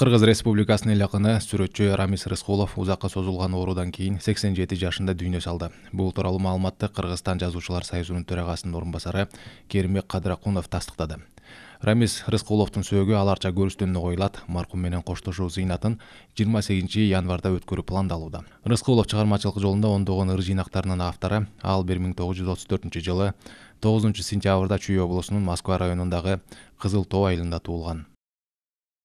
кыргыз республикасынын эл акыны сүрөтчү рамис рыскулов узакка созулган оорудан кийин сексен жети жашында дүйнө салды бул тууралуу маалыматты кыргызстан жазуучулар союзунун төрагасынын орун басары керимбек кадыракунов тастыктады рамис рыскуловдун сөөгү ал арча көрүстөнүнө коюлат маркум менен коштошуу зыйнатын жыйырма сегизинчи январда өткөрүү пландалууда рыскулов чыгармачылык жолунда ондогон ыр жыйнактарынын автору ал бир миң тогуз жүз отуз төртүнчү жылы тогузунчу сентябрда чүй облусунун москва районундагы кызыл тоо айылында туулган